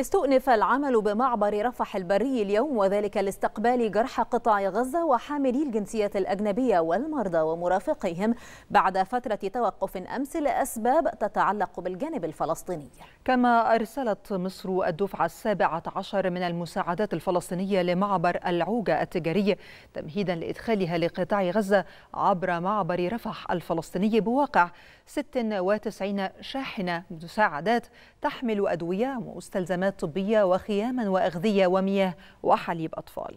استؤنف العمل بمعبر رفح البري اليوم وذلك لاستقبال جرحى قطاع غزة وحاملي الجنسية الأجنبية والمرضى ومرافقيهم بعد فترة توقف أمس لأسباب تتعلق بالجانب الفلسطيني كما أرسلت مصر الدفعة السابعة عشر من المساعدات الفلسطينية لمعبر العوجة التجاري تمهيدا لإدخالها لقطاع غزة عبر معبر رفح الفلسطيني بواقع 96 شاحنة مساعدات تحمل أدوية ومستلزمات طبية وخياما وأغذية ومياه وحليب أطفال